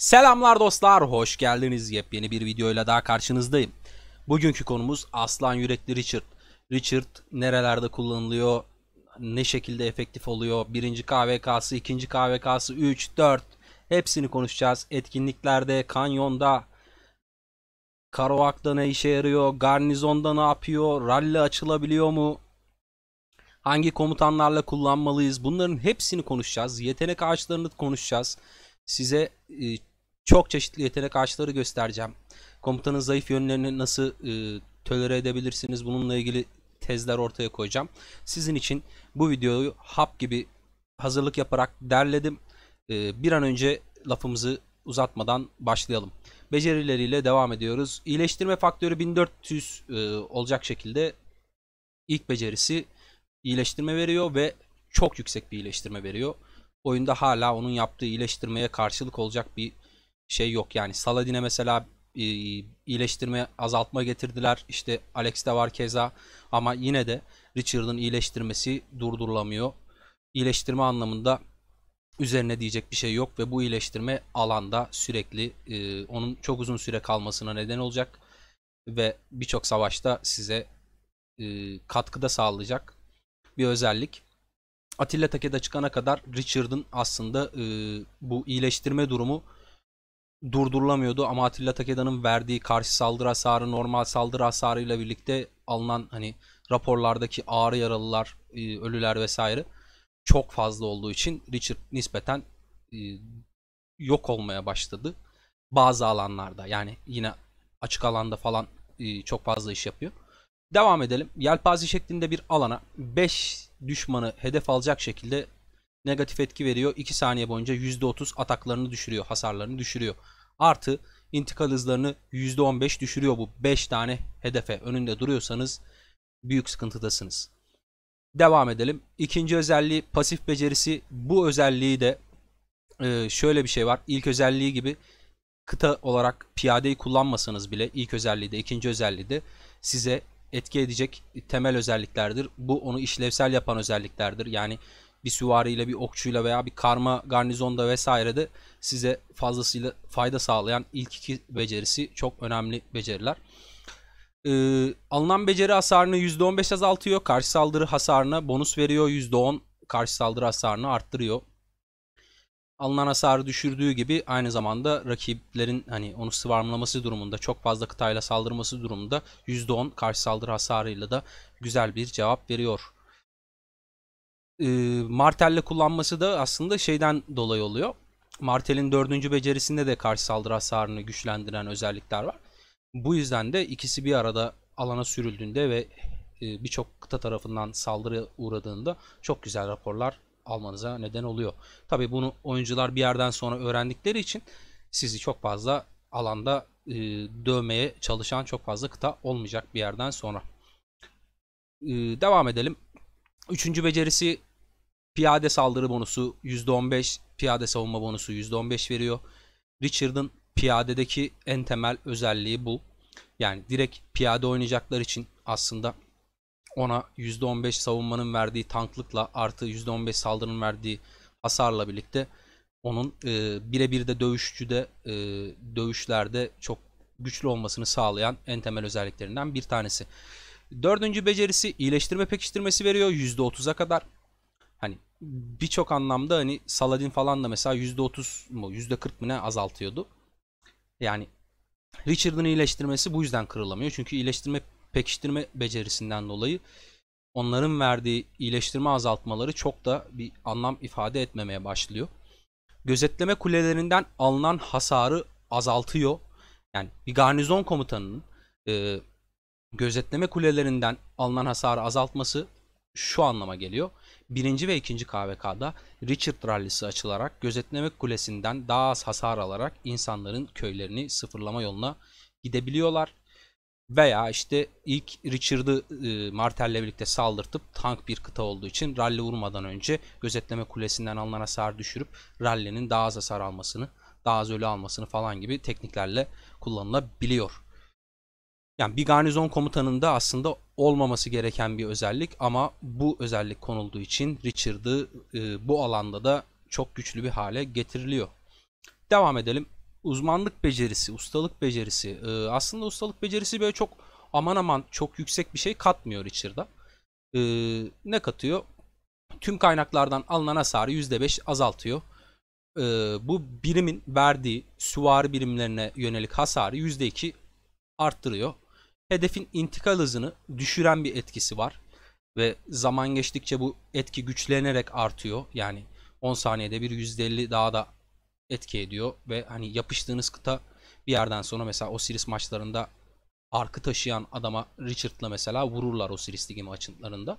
Selamlar dostlar, hoş geldiniz. Yepyeni bir videoyla daha karşınızdayım. Bugünkü konumuz Aslan Yürekli Richard. Richard nerelerde kullanılıyor, ne şekilde efektif oluyor, birinci KVK'sı, ikinci KVK'sı, 3, 4 hepsini konuşacağız. Etkinliklerde, kanyonda, Karovak'ta ne işe yarıyor, garnizonda ne yapıyor, rally açılabiliyor mu, hangi komutanlarla kullanmalıyız bunların hepsini konuşacağız. Yetenek ağaçlarını konuşacağız. Size e, çok çeşitli yetenek ağaçları göstereceğim. Komutanın zayıf yönlerini nasıl e, tölere edebilirsiniz bununla ilgili tezler ortaya koyacağım. Sizin için bu videoyu hap gibi hazırlık yaparak derledim. E, bir an önce lafımızı uzatmadan başlayalım. Becerileriyle devam ediyoruz. İyileştirme faktörü 1400 e, olacak şekilde ilk becerisi iyileştirme veriyor ve çok yüksek bir iyileştirme veriyor. Oyunda hala onun yaptığı iyileştirmeye karşılık olacak bir şey yok yani Saladin'e mesela e, iyileştirme azaltma getirdiler. İşte Alex'te var keza ama yine de Richard'ın iyileştirmesi durdurulamıyor. iyileştirme anlamında üzerine diyecek bir şey yok ve bu iyileştirme alanda sürekli e, onun çok uzun süre kalmasına neden olacak ve birçok savaşta size e, katkıda sağlayacak bir özellik. Atilla Takeda çıkana kadar Richard'ın aslında e, bu iyileştirme durumu durdurulamıyordu ama Atilla Takeda'nın verdiği karşı saldırı hasarı normal saldırı hasarıyla birlikte alınan hani raporlardaki ağır yaralılar, e, ölüler vesaire çok fazla olduğu için Richard nispeten e, yok olmaya başladı. Bazı alanlarda yani yine açık alanda falan e, çok fazla iş yapıyor. Devam edelim. Yelpaze şeklinde bir alana 5 düşmanı hedef alacak şekilde negatif etki veriyor. 2 saniye boyunca %30 ataklarını düşürüyor, hasarlarını düşürüyor. Artı intikal hızlarını %15 düşürüyor bu 5 tane hedefe önünde duruyorsanız büyük sıkıntıdasınız. Devam edelim. İkinci özelliği pasif becerisi. Bu özelliği de e, şöyle bir şey var. İlk özelliği gibi kıta olarak piyadeyi kullanmasanız bile ilk özelliği de ikinci özelliği de size etki edecek temel özelliklerdir. Bu onu işlevsel yapan özelliklerdir. Yani bir süvariyle bir okçuyla veya bir karma garnizonda vesairede size fazlasıyla fayda sağlayan ilk iki becerisi çok önemli beceriler. Ee, alınan beceri hasarını %15 azaltıyor. Karşı saldırı hasarına bonus veriyor. %10 karşı saldırı hasarını arttırıyor. Alınan hasarı düşürdüğü gibi aynı zamanda rakiplerin hani onu sıvarmlaması durumunda çok fazla kıtayla saldırması durumunda %10 karşı saldırı hasarıyla da güzel bir cevap veriyor e, martelle kullanması da aslında şeyden dolayı oluyor. Martel'in dördüncü becerisinde de karşı saldırı hasarını güçlendiren özellikler var. Bu yüzden de ikisi bir arada alana sürüldüğünde ve e, birçok kıta tarafından saldırı uğradığında çok güzel raporlar almanıza neden oluyor. Tabi bunu oyuncular bir yerden sonra öğrendikleri için sizi çok fazla alanda e, dövmeye çalışan çok fazla kıta olmayacak bir yerden sonra. E, devam edelim. Üçüncü becerisi Piyade saldırı bonusu %15, piyade savunma bonusu %15 veriyor. Richard'ın piyadedeki en temel özelliği bu. Yani direkt piyade oynayacaklar için aslında ona %15 savunmanın verdiği tanklıkla artı %15 saldırının verdiği hasarla birlikte onun e, birebir de dövüşçüde e, dövüşlerde çok güçlü olmasını sağlayan en temel özelliklerinden bir tanesi. Dördüncü becerisi iyileştirme pekiştirmesi veriyor %30'a kadar birçok anlamda hani Saladin falan da mesela %30 mu %40 mı ne azaltıyordu. Yani Richard'ın iyileştirmesi bu yüzden kırılamıyor. Çünkü iyileştirme pekiştirme becerisinden dolayı onların verdiği iyileştirme azaltmaları çok da bir anlam ifade etmemeye başlıyor. Gözetleme kulelerinden alınan hasarı azaltıyor. Yani bir garnizon komutanının e, gözetleme kulelerinden alınan hasarı azaltması şu anlama geliyor. 1. ve 2. KVK'da Richard rallisi açılarak gözetleme kulesinden daha az hasar alarak insanların köylerini sıfırlama yoluna gidebiliyorlar. Veya işte ilk Richard'ı e, Martel'le birlikte saldırtıp tank bir kıta olduğu için rally vurmadan önce gözetleme kulesinden alınan hasar düşürüp rallinin daha az hasar almasını, daha az ölü almasını falan gibi tekniklerle kullanılabiliyor. Yani bir garnizon komutanında aslında olmaması gereken bir özellik ama bu özellik konulduğu için Richard'ı e, bu alanda da çok güçlü bir hale getiriliyor. Devam edelim. Uzmanlık becerisi, ustalık becerisi. E, aslında ustalık becerisi böyle çok aman aman çok yüksek bir şey katmıyor Richard'a. E, ne katıyor? Tüm kaynaklardan alınan hasarı %5 azaltıyor. E, bu birimin verdiği süvari birimlerine yönelik hasarı %2 arttırıyor hedefin intikal hızını düşüren bir etkisi var. Ve zaman geçtikçe bu etki güçlenerek artıyor. Yani 10 saniyede bir %50 daha da etki ediyor. Ve hani yapıştığınız kıta bir yerden sonra mesela o Osiris maçlarında arkı taşıyan adama Richard'la mesela vururlar o Osiris ligi maçlarında.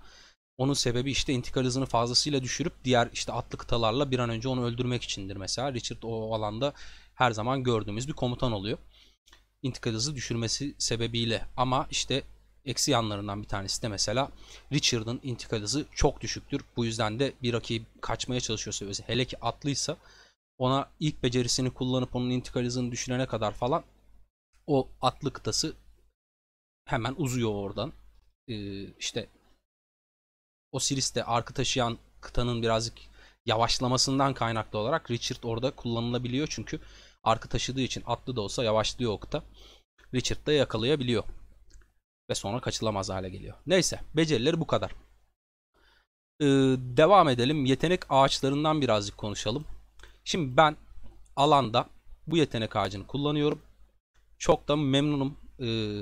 Onun sebebi işte intikal hızını fazlasıyla düşürüp diğer işte atlı kıtalarla bir an önce onu öldürmek içindir mesela. Richard o alanda her zaman gördüğümüz bir komutan oluyor intikal hızı düşürmesi sebebiyle. Ama işte eksi yanlarından bir tanesi de mesela Richard'ın intikal hızı çok düşüktür. Bu yüzden de bir rakip kaçmaya çalışıyorsa hele ki atlıysa ona ilk becerisini kullanıp onun intikal hızını düşürene kadar falan o atlı kıtası hemen uzuyor oradan. Ee, işte o siriste arkı taşıyan kıtanın birazcık yavaşlamasından kaynaklı olarak Richard orada kullanılabiliyor çünkü Arka taşıdığı için atlı da olsa yavaşlıyor okta. Richard da yakalayabiliyor. Ve sonra kaçılamaz hale geliyor. Neyse becerileri bu kadar. Ee, devam edelim. Yetenek ağaçlarından birazcık konuşalım. Şimdi ben alanda bu yetenek ağacını kullanıyorum. Çok da memnunum. Ee,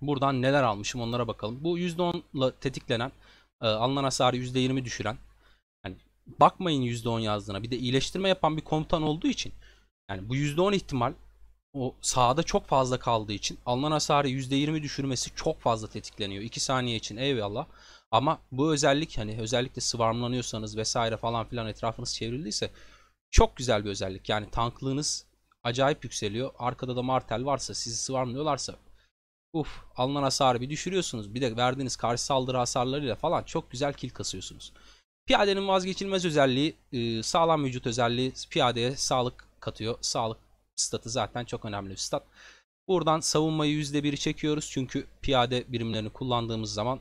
buradan neler almışım onlara bakalım. Bu %10'la tetiklenen, e, alınan hasarı %20 düşüren. Yani bakmayın %10 yazdığına. Bir de iyileştirme yapan bir komutan olduğu için yani bu %10 ihtimal o sahada çok fazla kaldığı için alınan hasarı %20 düşürmesi çok fazla tetikleniyor. 2 saniye için eyvallah. Ama bu özellik hani özellikle sıvarmlanıyorsanız vesaire falan filan etrafınız çevrildiyse çok güzel bir özellik. Yani tanklığınız acayip yükseliyor. Arkada da martel varsa sizi sıvarmlıyorlarsa uf alınan hasarı bir düşürüyorsunuz. Bir de verdiğiniz karşı saldırı hasarlarıyla falan çok güzel kill kasıyorsunuz. Piyadenin vazgeçilmez özelliği ıı, sağlam vücut özelliği piyadeye sağlık katıyor. Sağlık statı zaten çok önemli bir stat. Buradan savunmayı %1'i çekiyoruz. Çünkü piyade birimlerini kullandığımız zaman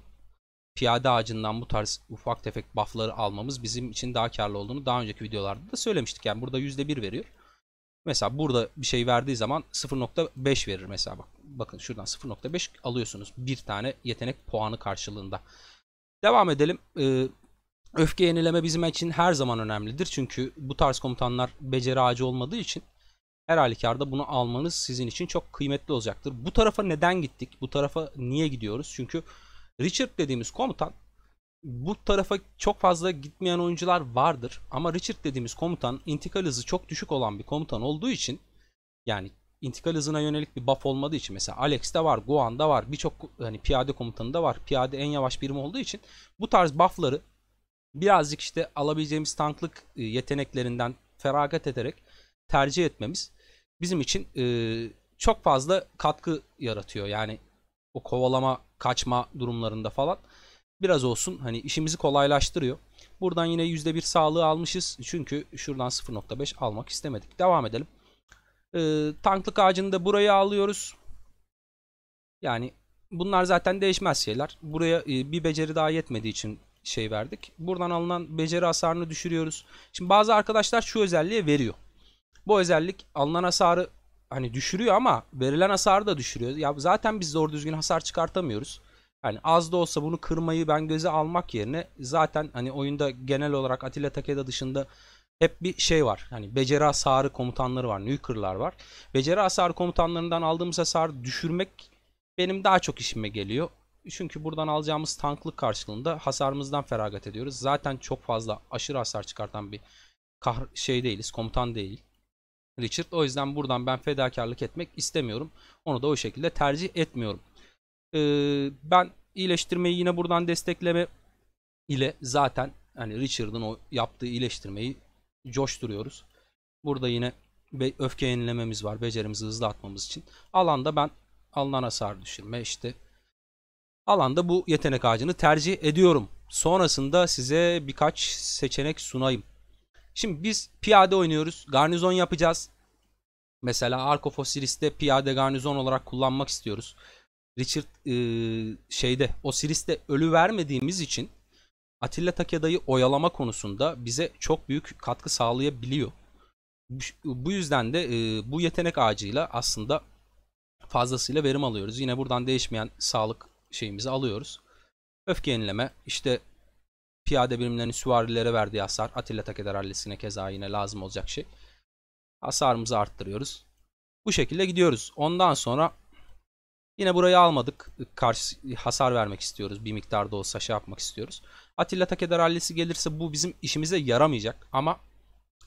piyade ağacından bu tarz ufak tefek buffları almamız bizim için daha karlı olduğunu daha önceki videolarda da söylemiştik. Yani burada %1 veriyor. Mesela burada bir şey verdiği zaman 0.5 verir mesela bak. Bakın şuradan 0.5 alıyorsunuz. Bir tane yetenek puanı karşılığında. Devam edelim. Ee, Öfke yenileme bizim için her zaman önemlidir. Çünkü bu tarz komutanlar beceri ağacı olmadığı için her halükarda bunu almanız sizin için çok kıymetli olacaktır. Bu tarafa neden gittik? Bu tarafa niye gidiyoruz? Çünkü Richard dediğimiz komutan bu tarafa çok fazla gitmeyen oyuncular vardır. Ama Richard dediğimiz komutan intikal hızı çok düşük olan bir komutan olduğu için yani intikal hızına yönelik bir buff olmadığı için mesela Alex'te var, Goan'da var, birçok hani piyade komutanında var. Piyade en yavaş birim olduğu için bu tarz buff'ları birazcık işte alabileceğimiz tanklık e, yeteneklerinden feragat ederek tercih etmemiz bizim için e, çok fazla katkı yaratıyor. Yani o kovalama, kaçma durumlarında falan biraz olsun hani işimizi kolaylaştırıyor. Buradan yine %1 sağlığı almışız. Çünkü şuradan 0.5 almak istemedik. Devam edelim. E, tanklık ağacını da buraya alıyoruz. Yani bunlar zaten değişmez şeyler. Buraya bir beceri daha yetmediği için şey verdik. Buradan alınan beceri hasarını düşürüyoruz. Şimdi bazı arkadaşlar şu özelliği veriyor. Bu özellik alınan hasarı hani düşürüyor ama verilen hasarı da düşürüyor. Ya zaten biz doğru düzgün hasar çıkartamıyoruz. Hani az da olsa bunu kırmayı ben göze almak yerine zaten hani oyunda genel olarak Atilla Takeda dışında hep bir şey var. Hani beceri hasarı komutanları var, nuker'lar var. Beceri hasarı komutanlarından aldığımız hasarı düşürmek benim daha çok işime geliyor. Çünkü buradan alacağımız tanklık karşılığında hasarımızdan feragat ediyoruz. Zaten çok fazla aşırı hasar çıkartan bir kah şey değiliz, komutan değil. Richard. O yüzden buradan ben fedakarlık etmek istemiyorum. Onu da o şekilde tercih etmiyorum. Ee, ben iyileştirmeyi yine buradan destekleme ile zaten hani Richard'ın o yaptığı iyileştirmeyi coşturuyoruz. Burada yine öfke yenilememiz var. Becerimizi hızlı atmamız için. Alanda ben alınan hasar düşürme işte alanda bu yetenek ağacını tercih ediyorum. Sonrasında size birkaç seçenek sunayım. Şimdi biz piyade oynuyoruz. Garnizon yapacağız. Mesela Ark of Osiris'te piyade garnizon olarak kullanmak istiyoruz. Richard e, şeyde Osiris'te ölü vermediğimiz için Atilla Takeda'yı oyalama konusunda bize çok büyük katkı sağlayabiliyor. Bu yüzden de e, bu yetenek ağacıyla aslında fazlasıyla verim alıyoruz. Yine buradan değişmeyen sağlık şeyimizi alıyoruz. Öfke yenileme işte piyade birimlerini süvarilere verdiği hasar. Atilla Takeder ailesine keza yine lazım olacak şey. Hasarımızı arttırıyoruz. Bu şekilde gidiyoruz. Ondan sonra yine burayı almadık. Karşı hasar vermek istiyoruz. Bir miktar da olsa şey yapmak istiyoruz. Atilla Takeder ailesi gelirse bu bizim işimize yaramayacak. Ama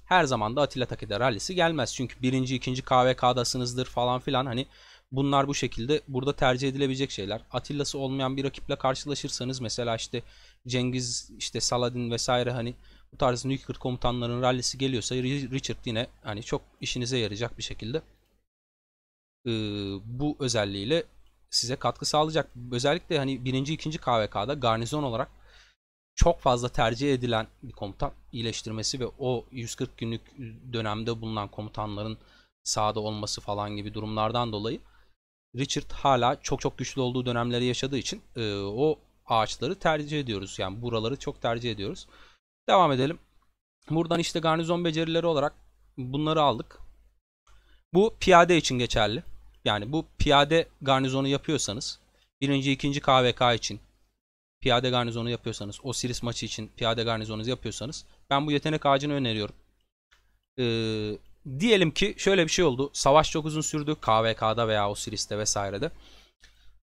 her zaman da Atilla Takeder ailesi gelmez. Çünkü birinci, ikinci KVK'dasınızdır falan filan. Hani Bunlar bu şekilde burada tercih edilebilecek şeyler. Atilla'sı olmayan bir rakiple karşılaşırsanız mesela işte Cengiz, işte Saladin vesaire hani bu tarz Nükert komutanların rallisi geliyorsa Richard yine hani çok işinize yarayacak bir şekilde ee, bu özelliğiyle size katkı sağlayacak. Özellikle hani birinci ikinci KVK'da garnizon olarak çok fazla tercih edilen bir komutan iyileştirmesi ve o 140 günlük dönemde bulunan komutanların sahada olması falan gibi durumlardan dolayı Richard hala çok çok güçlü olduğu dönemleri yaşadığı için e, o ağaçları tercih ediyoruz. Yani buraları çok tercih ediyoruz. Devam edelim. Buradan işte garnizon becerileri olarak bunları aldık. Bu piyade için geçerli. Yani bu piyade garnizonu yapıyorsanız birinci ikinci KVK için piyade garnizonu yapıyorsanız Osiris maçı için piyade garnizonu yapıyorsanız ben bu yetenek ağacını öneriyorum. Ee, diyelim ki şöyle bir şey oldu. Savaş çok uzun sürdü. KVK'da veya Osiris'te vesairede.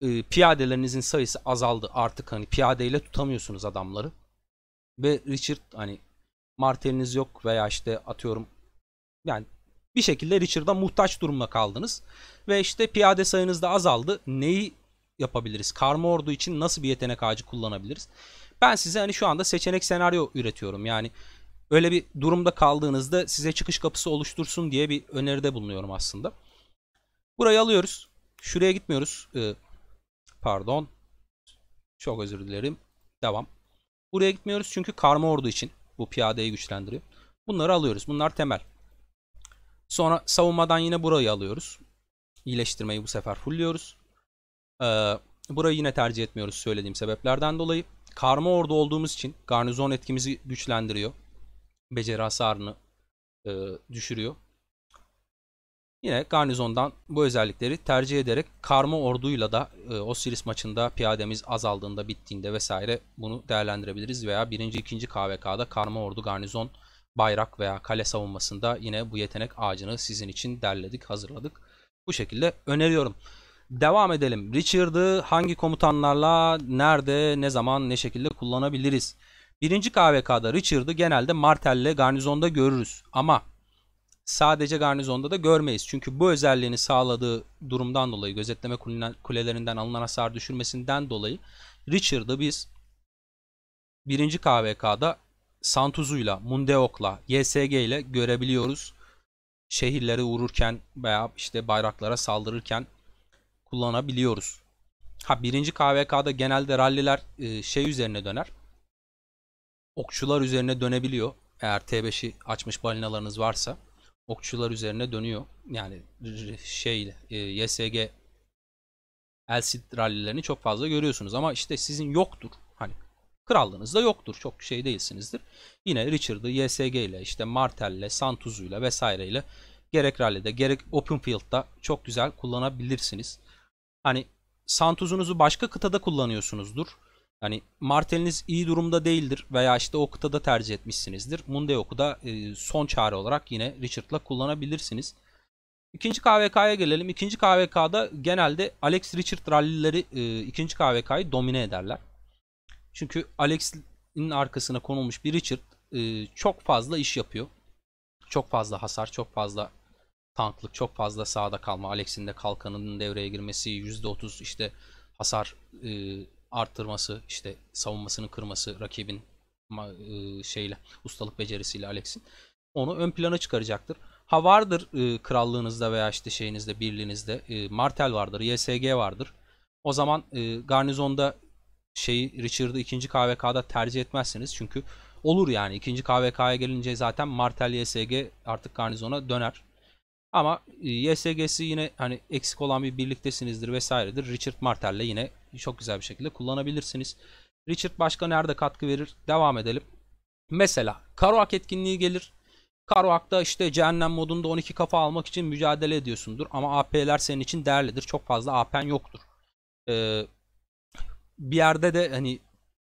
E, piyadelerinizin sayısı azaldı. Artık hani piyadeyle tutamıyorsunuz adamları. Ve Richard hani marteliniz yok veya işte atıyorum yani bir şekilde Richard'a muhtaç durumda kaldınız. Ve işte piyade sayınız da azaldı. Neyi yapabiliriz? Karma ordu için nasıl bir yetenek ağacı kullanabiliriz? Ben size hani şu anda seçenek senaryo üretiyorum. Yani öyle bir durumda kaldığınızda size çıkış kapısı oluştursun diye bir öneride bulunuyorum aslında. Burayı alıyoruz. Şuraya gitmiyoruz. Ee, pardon. Çok özür dilerim. Devam. Buraya gitmiyoruz çünkü karma ordu için bu piyadeyi güçlendiriyor. Bunları alıyoruz. Bunlar temel. Sonra savunmadan yine burayı alıyoruz. İyileştirmeyi bu sefer fullliyoruz. Ee, burayı yine tercih etmiyoruz söylediğim sebeplerden dolayı. Karma ordu olduğumuz için garnizon etkimizi güçlendiriyor beceri hasarını e, düşürüyor. Yine garnizondan bu özellikleri tercih ederek karma orduyla da e, Osiris maçında piyademiz azaldığında bittiğinde vesaire bunu değerlendirebiliriz veya 1. 2. KVK'da karma ordu garnizon bayrak veya kale savunmasında yine bu yetenek ağacını sizin için derledik, hazırladık. Bu şekilde öneriyorum. Devam edelim. Richard'ı hangi komutanlarla, nerede, ne zaman, ne şekilde kullanabiliriz? Birinci KVK'da Richard'ı genelde Martel'le garnizonda görürüz ama sadece garnizonda da görmeyiz. Çünkü bu özelliğini sağladığı durumdan dolayı gözetleme kulelerinden alınan hasar düşürmesinden dolayı Richard'ı biz birinci KVK'da Santuzu'yla, Mundeok'la, YSG ile görebiliyoruz. Şehirlere uğrurken veya işte bayraklara saldırırken kullanabiliyoruz. Ha birinci KVK'da genelde ralliler e, şey üzerine döner okçular üzerine dönebiliyor. Eğer T5'i açmış balinalarınız varsa okçular üzerine dönüyor. Yani şey e, YSG Elsit rallilerini çok fazla görüyorsunuz ama işte sizin yoktur. Hani krallığınızda yoktur. Çok şey değilsinizdir. Yine Richard'ı YSG ile işte ile Santuzu ile vesaire ile gerek rallide gerek open field'da çok güzel kullanabilirsiniz. Hani Santuz'unuzu başka kıtada kullanıyorsunuzdur. Hani marteliniz iyi durumda değildir veya işte o kıtada tercih etmişsinizdir. Mundeok'u da e, son çare olarak yine Richard'la kullanabilirsiniz. İkinci KVK'ya gelelim. İkinci KVK'da genelde Alex Richard rallileri e, ikinci KVK'yı domine ederler. Çünkü Alex'in arkasına konulmuş bir Richard e, çok fazla iş yapıyor. Çok fazla hasar, çok fazla tanklık, çok fazla sağda kalma. Alex'in de kalkanının devreye girmesi, %30 işte hasar e, arttırması, işte savunmasını kırması rakibin e, şeyle ustalık becerisiyle Alex'in onu ön plana çıkaracaktır. Ha vardır e, krallığınızda veya işte şeyinizde, birliğinizde e, Martel vardır, YSG vardır. O zaman e, garnizonda şeyi Richard'ı ikinci KVK'da tercih etmezsiniz. Çünkü olur yani ikinci KVK'ya gelince zaten Martel YSG artık garnizona döner. Ama e, YSG'si yine hani eksik olan bir birliktesinizdir vesairedir. Richard Martel'le yine çok güzel bir şekilde kullanabilirsiniz. Richard başka nerede katkı verir? Devam edelim. Mesela Karoak etkinliği gelir. Karoak'ta işte cehennem modunda 12 kafa almak için mücadele ediyorsundur. Ama AP'ler senin için değerlidir. Çok fazla AP'n yoktur. Ee, bir yerde de hani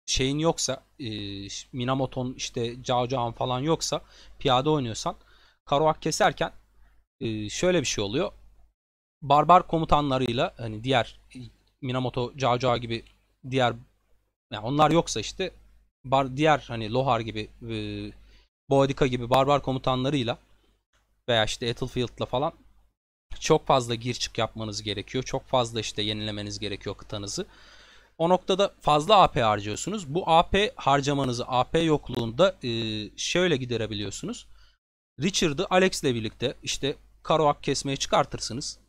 şeyin yoksa e, Minamoto'nun işte Cao falan yoksa piyade oynuyorsan Karoak keserken e, şöyle bir şey oluyor. Barbar komutanlarıyla hani diğer Minamoto, Cao Cao gibi diğer yani onlar yoksa işte bar, diğer hani Lohar gibi e, Boadika gibi barbar komutanlarıyla veya işte Battlefield'la falan çok fazla gir çık yapmanız gerekiyor. Çok fazla işte yenilemeniz gerekiyor kıtanızı. O noktada fazla AP harcıyorsunuz. Bu AP harcamanızı AP yokluğunda e, şöyle giderebiliyorsunuz. Richard'ı Alex'le birlikte işte karoak kesmeye çıkartırsınız.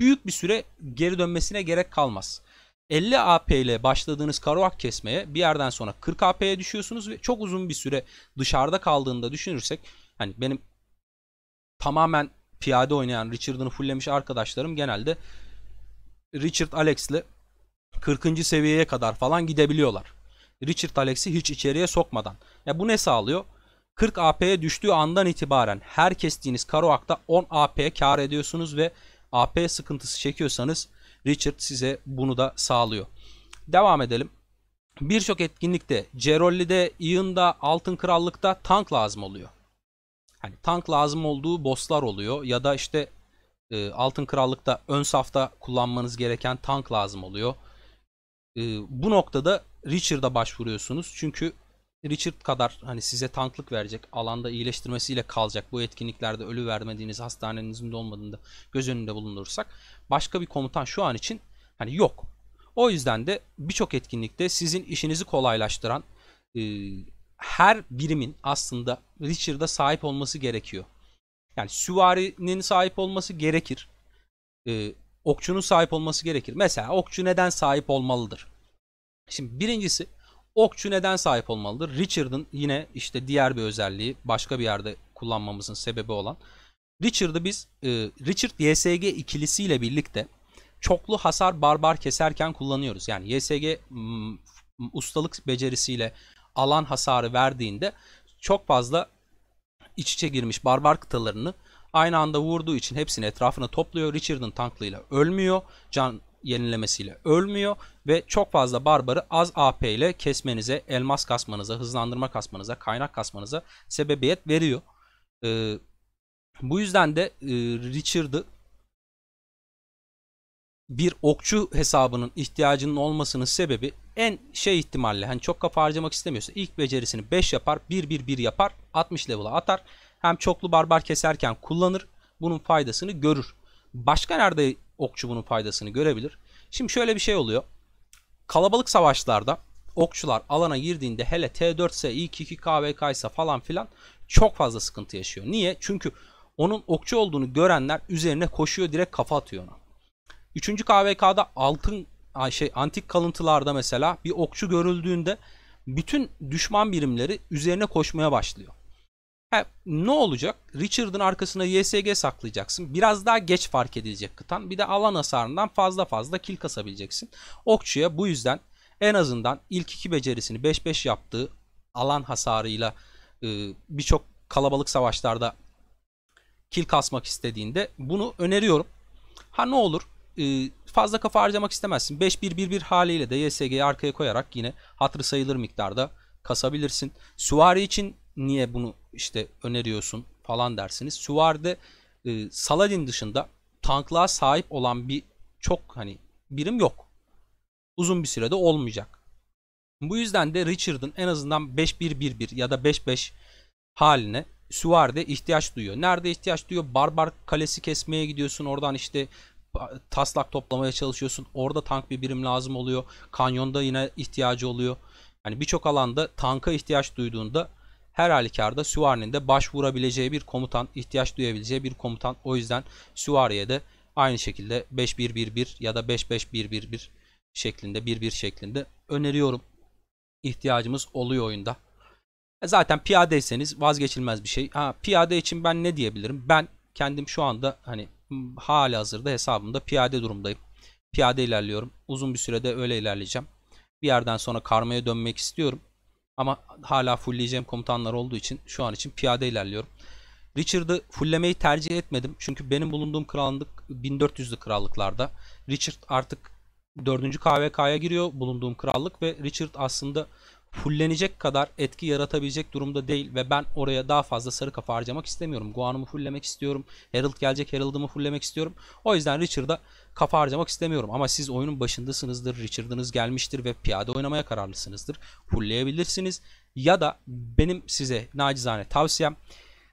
Büyük bir süre geri dönmesine gerek kalmaz. 50 AP ile başladığınız karoak kesmeye bir yerden sonra 40 AP'ye düşüyorsunuz ve çok uzun bir süre dışarıda kaldığında düşünürsek hani benim tamamen piyade oynayan Richard'ını fullemiş arkadaşlarım genelde Richard Alex'le 40. seviyeye kadar falan gidebiliyorlar. Richard Alex'i hiç içeriye sokmadan. Ya bu ne sağlıyor? 40 AP'ye düştüğü andan itibaren her kestiğiniz karo akta 10 AP kar ediyorsunuz ve AP sıkıntısı çekiyorsanız Richard size bunu da sağlıyor. Devam edelim. Birçok etkinlikte Cerolli'de, Ian'da, Altın Krallık'ta tank lazım oluyor. Hani tank lazım olduğu bosslar oluyor ya da işte e, Altın Krallık'ta ön safta kullanmanız gereken tank lazım oluyor. E, bu noktada Richard'a başvuruyorsunuz. Çünkü Richard kadar hani size tanklık verecek, alanda iyileştirmesiyle kalacak. Bu etkinliklerde ölü vermediğiniz, hastanenizin de olmadığında göz önünde bulundurursak başka bir komutan şu an için hani yok. O yüzden de birçok etkinlikte sizin işinizi kolaylaştıran e, her birimin aslında Richard'a sahip olması gerekiyor. Yani süvarinin sahip olması gerekir. E, okçunun sahip olması gerekir. Mesela okçu neden sahip olmalıdır? Şimdi birincisi Okçu neden sahip olmalıdır? Richard'ın yine işte diğer bir özelliği başka bir yerde kullanmamızın sebebi olan. Richard'ı biz e, Richard YSG ikilisiyle birlikte çoklu hasar barbar keserken kullanıyoruz. Yani YSG m, ustalık becerisiyle alan hasarı verdiğinde çok fazla iç içe girmiş barbar kıtalarını aynı anda vurduğu için hepsini etrafına topluyor. Richard'ın tanklığıyla ölmüyor. Can yenilemesiyle ölmüyor ve çok fazla barbarı az AP ile kesmenize, elmas kasmanıza, hızlandırma kasmanıza, kaynak kasmanıza sebebiyet veriyor. E, bu yüzden de e, Richard'ı bir okçu hesabının ihtiyacının olmasının sebebi en şey ihtimalle hani çok kafa harcamak istemiyorsa ilk becerisini 5 yapar 1-1-1 yapar 60 level'a atar. Hem çoklu barbar keserken kullanır bunun faydasını görür. Başka nerede okçu bunun faydasını görebilir? Şimdi şöyle bir şey oluyor. Kalabalık savaşlarda okçular alana girdiğinde hele T4'se, 4 İ2-2 KVK ise falan filan çok fazla sıkıntı yaşıyor. Niye? Çünkü onun okçu olduğunu görenler üzerine koşuyor direkt kafa atıyor ona. 3. KVK'da altın şey antik kalıntılarda mesela bir okçu görüldüğünde bütün düşman birimleri üzerine koşmaya başlıyor. Ha, ne olacak? Richard'ın arkasına YSG saklayacaksın. Biraz daha geç fark edilecek kıtan. Bir de alan hasarından fazla fazla kil kasabileceksin. Okçuya bu yüzden en azından ilk iki becerisini 5-5 yaptığı alan hasarıyla e, birçok kalabalık savaşlarda kil kasmak istediğinde bunu öneriyorum. Ha ne olur e, fazla kafa harcamak istemezsin. 5-1-1-1 haliyle de YSG'yi arkaya koyarak yine hatırı sayılır miktarda kasabilirsin. Suvari için niye bunu işte öneriyorsun falan dersiniz. Süvar'da e, Saladin dışında tanklığa sahip olan bir çok hani birim yok. Uzun bir sürede olmayacak. Bu yüzden de Richard'ın en azından 5-1-1-1 ya da 5-5 haline Suvarde ihtiyaç duyuyor. Nerede ihtiyaç duyuyor? Barbar kalesi kesmeye gidiyorsun. Oradan işte taslak toplamaya çalışıyorsun. Orada tank bir birim lazım oluyor. Kanyonda yine ihtiyacı oluyor. Yani birçok alanda tanka ihtiyaç duyduğunda her halükarda süvarinin de başvurabileceği bir komutan, ihtiyaç duyabileceği bir komutan. O yüzden süvariye de aynı şekilde 5111 ya da 55111 şeklinde 11 şeklinde öneriyorum. İhtiyacımız oluyor oyunda. E zaten piyadeyseniz vazgeçilmez bir şey. Ha, piyade için ben ne diyebilirim? Ben kendim şu anda hani hali hazırda hesabımda piyade durumdayım. Piyade ilerliyorum. Uzun bir sürede öyle ilerleyeceğim. Bir yerden sonra karmaya dönmek istiyorum. Ama hala fullleyeceğim komutanlar olduğu için şu an için piyade ilerliyorum. Richard'ı fulllemeyi tercih etmedim. Çünkü benim bulunduğum krallık 1400'lü krallıklarda. Richard artık 4. KVK'ya giriyor bulunduğum krallık ve Richard aslında fullenecek kadar etki yaratabilecek durumda değil ve ben oraya daha fazla sarı kafa harcamak istemiyorum. Guan'ımı fulllemek istiyorum. Herald gelecek Herald'ımı fulllemek istiyorum. O yüzden Richard'a kafa harcamak istemiyorum. Ama siz oyunun başındasınızdır. Richard'ınız gelmiştir ve piyade oynamaya kararlısınızdır. Fullleyebilirsiniz. Ya da benim size nacizane tavsiyem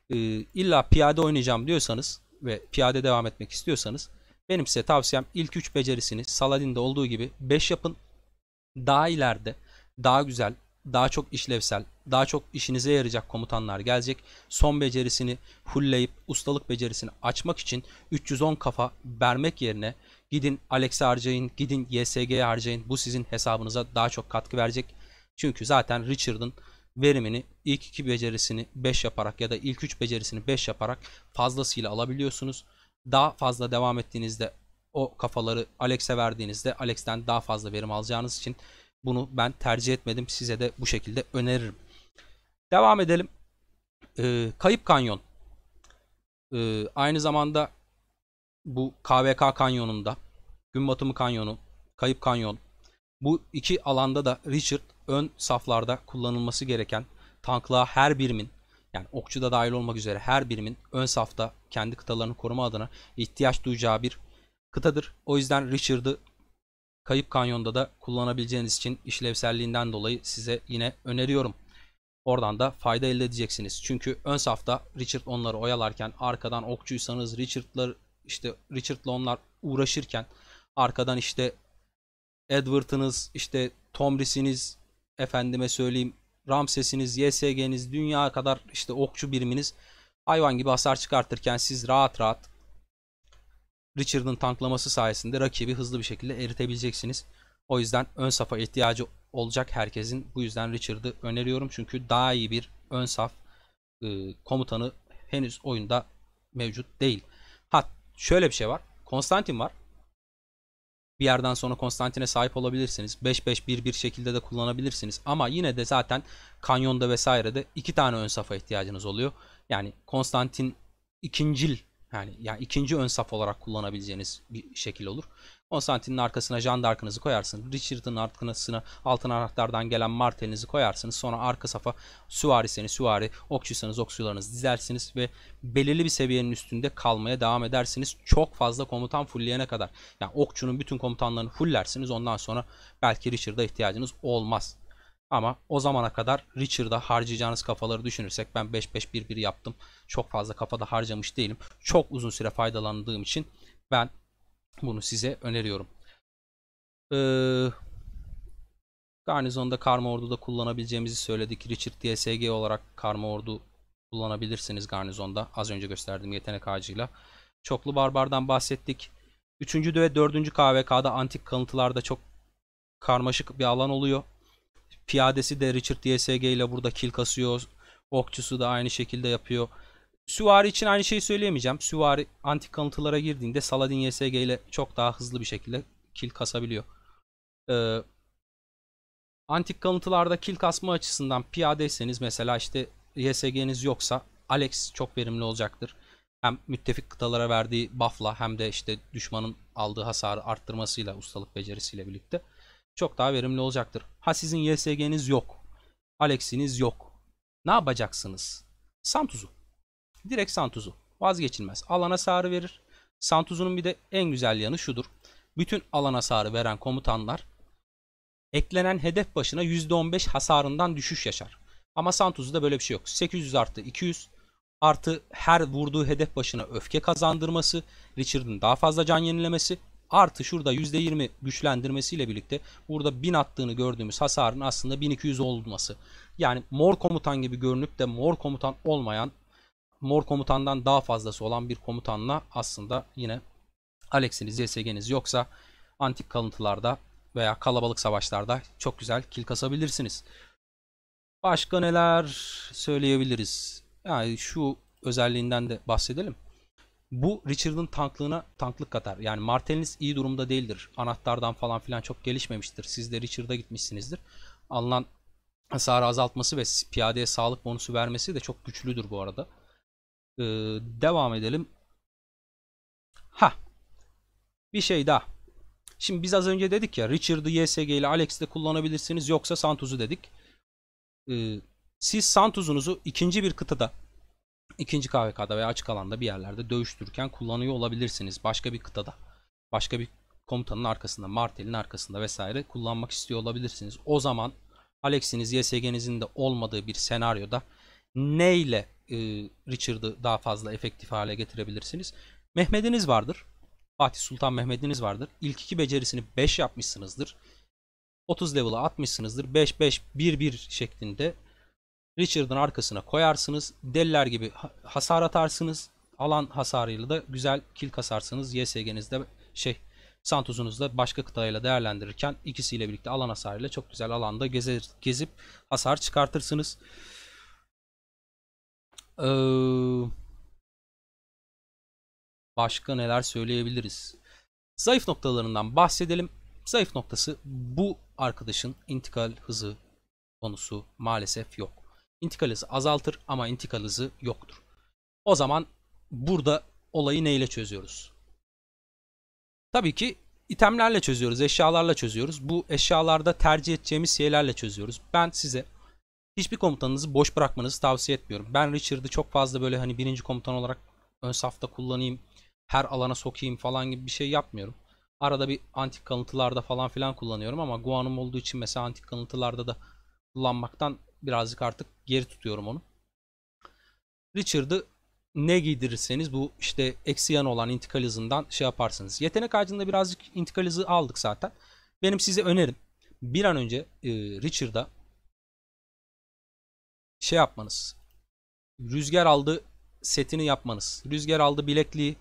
e, illa piyade oynayacağım diyorsanız ve piyade devam etmek istiyorsanız benim size tavsiyem ilk 3 becerisini Saladin'de olduğu gibi 5 yapın. Daha ileride daha güzel daha çok işlevsel, daha çok işinize yarayacak komutanlar gelecek. Son becerisini hulleyip ustalık becerisini açmak için 310 kafa vermek yerine gidin Alex'e harcayın, gidin YSG'ye harcayın. Bu sizin hesabınıza daha çok katkı verecek. Çünkü zaten Richard'ın verimini ilk iki becerisini 5 yaparak ya da ilk 3 becerisini 5 yaparak fazlasıyla alabiliyorsunuz. Daha fazla devam ettiğinizde o kafaları Alex'e verdiğinizde Alex'ten daha fazla verim alacağınız için bunu ben tercih etmedim. Size de bu şekilde öneririm. Devam edelim. Ee, Kayıp Kanyon. Ee, aynı zamanda bu KVK Kanyonu'nda, Gün Batımı Kanyonu, Kayıp Kanyon. Bu iki alanda da Richard ön saflarda kullanılması gereken tanklığa her birimin yani okçu da dahil olmak üzere her birimin ön safta kendi kıtalarını koruma adına ihtiyaç duyacağı bir kıtadır. O yüzden Richard'ı Kayıp Kanyon'da da kullanabileceğiniz için işlevselliğinden dolayı size yine öneriyorum. Oradan da fayda elde edeceksiniz. Çünkü ön safta Richard onları oyalarken arkadan okçuysanız Richard'lar işte Richard'la onlar uğraşırken arkadan işte Edward'ınız işte Tomris'iniz efendime söyleyeyim Ramses'iniz, YSG'niz dünya kadar işte okçu biriminiz hayvan gibi hasar çıkartırken siz rahat rahat Richard'ın tanklaması sayesinde rakibi hızlı bir şekilde eritebileceksiniz. O yüzden ön safa ihtiyacı olacak herkesin. Bu yüzden Richard'ı öneriyorum. Çünkü daha iyi bir ön saf e, komutanı henüz oyunda mevcut değil. Ha şöyle bir şey var. Konstantin var. Bir yerden sonra Konstantin'e sahip olabilirsiniz. 5-5-1-1 şekilde de kullanabilirsiniz. Ama yine de zaten kanyonda vesairede iki tane ön safa ihtiyacınız oluyor. Yani Konstantin ikincil yani, yani ikinci ön saf olarak kullanabileceğiniz bir şekil olur. Konstantin'in arkasına Jean d'Arc'ınızı koyarsınız. Richard'ın arkasına altın anahtardan gelen Martel'inizi koyarsınız. Sonra arka safa süvariseni süvari, okçuysanız okçularınızı dizersiniz ve belirli bir seviyenin üstünde kalmaya devam edersiniz. Çok fazla komutan fullleyene kadar. Yani okçunun bütün komutanlarını fulllersiniz. Ondan sonra belki Richard'a ihtiyacınız olmaz. Ama o zamana kadar Richard'a harcayacağınız kafaları düşünürsek ben 5-5-1-1 yaptım. Çok fazla kafada harcamış değilim. Çok uzun süre faydalandığım için ben bunu size öneriyorum. Ee, garnizonda karma orduda kullanabileceğimizi söyledik. Richard DSG olarak karma ordu kullanabilirsiniz garnizonda. Az önce gösterdiğim yetenek ağacıyla. Çoklu barbardan bahsettik. Üçüncü ve dördüncü KVK'da antik kalıntılarda çok karmaşık bir alan oluyor. Piyadesi de Richard DSG ile burada kill kasıyor. Okçusu da aynı şekilde yapıyor. Süvari için aynı şeyi söyleyemeyeceğim. Süvari antik kalıntılara girdiğinde Saladin YSG ile çok daha hızlı bir şekilde kill kasabiliyor. Ee, antik kalıntılarda kill kasma açısından piyadeyseniz mesela işte YSG'niz yoksa Alex çok verimli olacaktır. Hem müttefik kıtalara verdiği buff'la hem de işte düşmanın aldığı hasarı arttırmasıyla ustalık becerisiyle birlikte çok daha verimli olacaktır. Ha sizin YSG'niz yok. Alex'iniz yok. Ne yapacaksınız? Santuzu. Direkt Santuzu. Vazgeçilmez. Alana hasarı verir. Santuzu'nun bir de en güzel yanı şudur. Bütün alana hasarı veren komutanlar eklenen hedef başına %15 hasarından düşüş yaşar. Ama Santuzu'da böyle bir şey yok. 800 artı 200 artı her vurduğu hedef başına öfke kazandırması, Richard'ın daha fazla can yenilemesi Artı şurada %20 güçlendirmesiyle birlikte burada 1000 attığını gördüğümüz hasarın aslında 1200 olması. Yani mor komutan gibi görünüp de mor komutan olmayan, mor komutandan daha fazlası olan bir komutanla aslında yine Alex'iniz, YSG'niz yoksa antik kalıntılarda veya kalabalık savaşlarda çok güzel kil kasabilirsiniz. Başka neler söyleyebiliriz? Yani şu özelliğinden de bahsedelim. Bu Richard'ın tanklığına tanklık katar. Yani Martel'iniz iyi durumda değildir. Anahtardan falan filan çok gelişmemiştir. Siz de Richard'a gitmişsinizdir. Alınan hasarı azaltması ve piyadeye sağlık bonusu vermesi de çok güçlüdür bu arada. Ee, devam edelim. Ha. Bir şey daha. Şimdi biz az önce dedik ya Richard'ı YSG ile Alex'de kullanabilirsiniz yoksa Santuz'u dedik. Ee, siz Santuz'unuzu ikinci bir kıtada ikinci KVK'da veya açık alanda bir yerlerde dövüştürürken kullanıyor olabilirsiniz. Başka bir kıtada, başka bir komutanın arkasında, martelin arkasında vesaire kullanmak istiyor olabilirsiniz. O zaman Alex'iniz, YSG'nizin de olmadığı bir senaryoda neyle e, Richard'ı daha fazla efektif hale getirebilirsiniz? Mehmet'iniz vardır. Fatih Sultan Mehmet'iniz vardır. İlk iki becerisini 5 yapmışsınızdır. 30 level'a atmışsınızdır. 5-5-1-1 şeklinde Richard'ın arkasına koyarsınız. Deliler gibi hasar atarsınız. Alan hasarıyla da güzel kil kasarsınız. YSG'nizde şey Santuz'unuzda başka kıtayla değerlendirirken ikisiyle birlikte alan hasarıyla çok güzel alanda gezer, gezip hasar çıkartırsınız. Ee, başka neler söyleyebiliriz? Zayıf noktalarından bahsedelim. Zayıf noktası bu arkadaşın intikal hızı konusu maalesef yok. İntikal hızı azaltır ama intikal hızı yoktur. O zaman burada olayı neyle çözüyoruz? Tabii ki itemlerle çözüyoruz, eşyalarla çözüyoruz. Bu eşyalarda tercih edeceğimiz şeylerle çözüyoruz. Ben size hiçbir komutanınızı boş bırakmanızı tavsiye etmiyorum. Ben Richard'ı çok fazla böyle hani birinci komutan olarak ön safta kullanayım, her alana sokayım falan gibi bir şey yapmıyorum. Arada bir antik kalıntılarda falan filan kullanıyorum ama Guan'ım olduğu için mesela antik kalıntılarda da kullanmaktan birazcık artık Geri tutuyorum onu. Richard'ı ne giydirirseniz bu işte eksi yan olan intikal hızından şey yaparsınız. Yetenek ağacında birazcık intikal hızı aldık zaten. Benim size önerim bir an önce e, Richard'a şey yapmanız. Rüzgar aldı setini yapmanız. Rüzgar aldı bilekliği.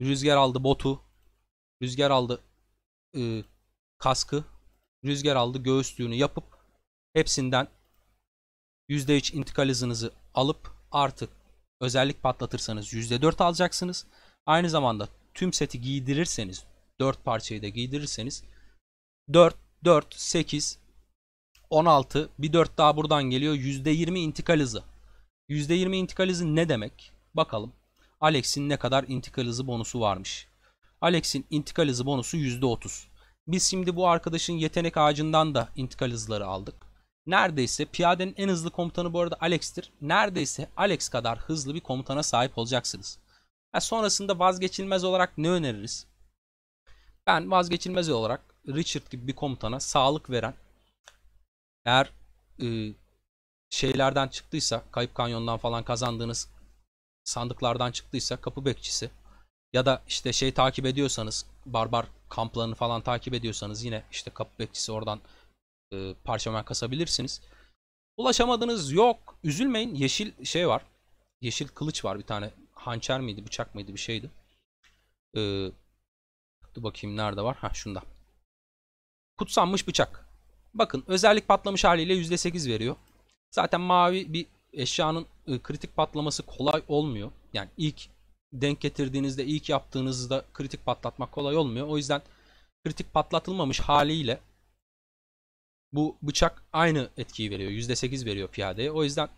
Rüzgar aldı botu. Rüzgar aldı e, kaskı. Rüzgar aldı göğüslüğünü yapıp hepsinden %3 intikal hızınızı alıp artık özellik patlatırsanız %4 alacaksınız. Aynı zamanda tüm seti giydirirseniz 4 parçayı da giydirirseniz 4, 4, 8, 16 bir 4 daha buradan geliyor %20 intikal hızı. %20 intikal hızı ne demek? Bakalım Alex'in ne kadar intikal hızı bonusu varmış. Alex'in intikal hızı bonusu %30. Biz şimdi bu arkadaşın yetenek ağacından da intikal hızları aldık neredeyse piyadenin en hızlı komutanı bu arada Alex'tir. Neredeyse Alex kadar hızlı bir komutana sahip olacaksınız. Yani sonrasında vazgeçilmez olarak ne öneririz? Ben vazgeçilmez olarak Richard gibi bir komutana sağlık veren eğer e, şeylerden çıktıysa kayıp kanyondan falan kazandığınız sandıklardan çıktıysa kapı bekçisi ya da işte şey takip ediyorsanız barbar kamplarını falan takip ediyorsanız yine işte kapı bekçisi oradan e, parşömen kasabilirsiniz. Ulaşamadınız yok. Üzülmeyin. Yeşil şey var. Yeşil kılıç var bir tane. Hançer miydi, bıçak mıydı bir şeydi. Ee, dur bakayım nerede var? Ha şunda. Kutsanmış bıçak. Bakın özellik patlamış haliyle %8 veriyor. Zaten mavi bir eşyanın e, kritik patlaması kolay olmuyor. Yani ilk denk getirdiğinizde, ilk yaptığınızda kritik patlatmak kolay olmuyor. O yüzden kritik patlatılmamış haliyle bu bıçak aynı etkiyi veriyor. %8 veriyor piyadeye. O yüzden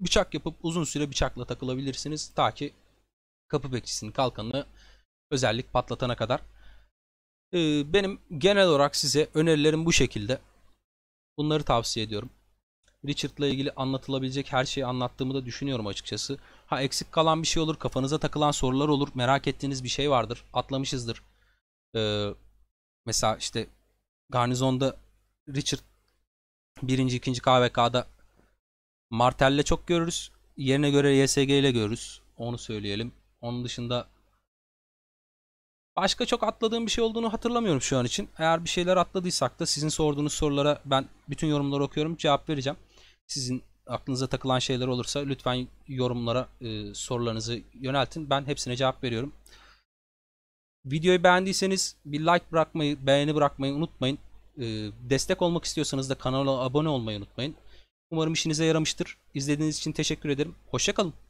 bıçak yapıp uzun süre bıçakla takılabilirsiniz. Ta ki kapı bekçisinin kalkanını özellik patlatana kadar. Ee, benim genel olarak size önerilerim bu şekilde. Bunları tavsiye ediyorum. Richard'la ilgili anlatılabilecek her şeyi anlattığımı da düşünüyorum açıkçası. Ha eksik kalan bir şey olur, kafanıza takılan sorular olur, merak ettiğiniz bir şey vardır, atlamışızdır. Ee, mesela işte garnizonda Richard Birinci, ikinci KVK'da Martel'le çok görürüz. Yerine göre YSG ile görürüz. Onu söyleyelim. Onun dışında başka çok atladığım bir şey olduğunu hatırlamıyorum şu an için. Eğer bir şeyler atladıysak da sizin sorduğunuz sorulara ben bütün yorumları okuyorum, cevap vereceğim. Sizin aklınıza takılan şeyler olursa lütfen yorumlara e, sorularınızı yöneltin. Ben hepsine cevap veriyorum. Videoyu beğendiyseniz bir like bırakmayı, beğeni bırakmayı unutmayın. Ee, destek olmak istiyorsanız da kanala abone olmayı unutmayın. Umarım işinize yaramıştır. İzlediğiniz için teşekkür ederim. Hoşçakalın.